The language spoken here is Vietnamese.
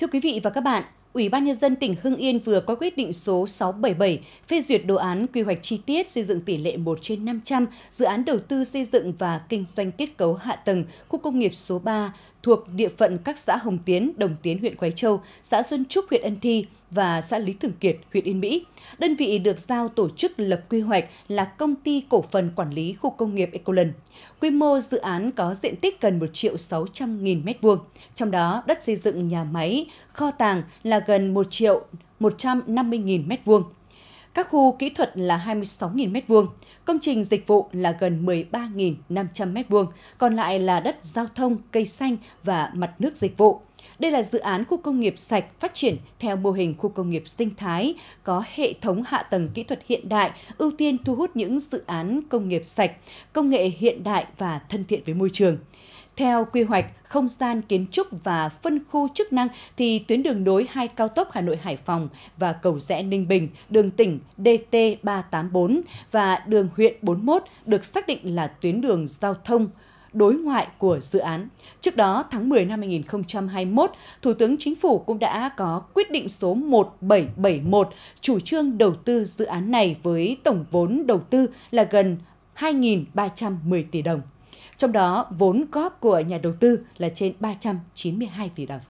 Thưa quý vị và các bạn, Ủy ban Nhân dân tỉnh Hưng Yên vừa có quyết định số 677 phê duyệt đồ án quy hoạch chi tiết xây dựng tỷ lệ 1 trên 500 dự án đầu tư xây dựng và kinh doanh kết cấu hạ tầng khu công nghiệp số 3 thuộc địa phận các xã Hồng Tiến, Đồng Tiến huyện Quế Châu, xã Xuân Trúc huyện Ân Thi, và xã Lý Thường Kiệt, huyện Yên Mỹ. Đơn vị được giao tổ chức lập quy hoạch là Công ty Cổ phần Quản lý Khu Công nghiệp Ecoland. Quy mô dự án có diện tích gần 1 triệu 600 nghìn mét vuông, trong đó đất xây dựng nhà máy, kho tàng là gần 1 triệu 150 nghìn mét vuông, các khu kỹ thuật là 26.000 m2, công trình dịch vụ là gần 13.500 m2, còn lại là đất giao thông, cây xanh và mặt nước dịch vụ. Đây là dự án khu công nghiệp sạch phát triển theo mô hình khu công nghiệp sinh thái, có hệ thống hạ tầng kỹ thuật hiện đại, ưu tiên thu hút những dự án công nghiệp sạch, công nghệ hiện đại và thân thiện với môi trường. Theo quy hoạch, không gian kiến trúc và phân khu chức năng thì tuyến đường nối hai cao tốc Hà Nội Hải Phòng và cầu rẽ Ninh Bình, đường tỉnh DT384 và đường huyện 41 được xác định là tuyến đường giao thông đối ngoại của dự án. Trước đó, tháng 10 năm 2021, Thủ tướng Chính phủ cũng đã có quyết định số 1771 chủ trương đầu tư dự án này với tổng vốn đầu tư là gần 2.310 tỷ đồng. Trong đó, vốn góp của nhà đầu tư là trên 392 tỷ đồng.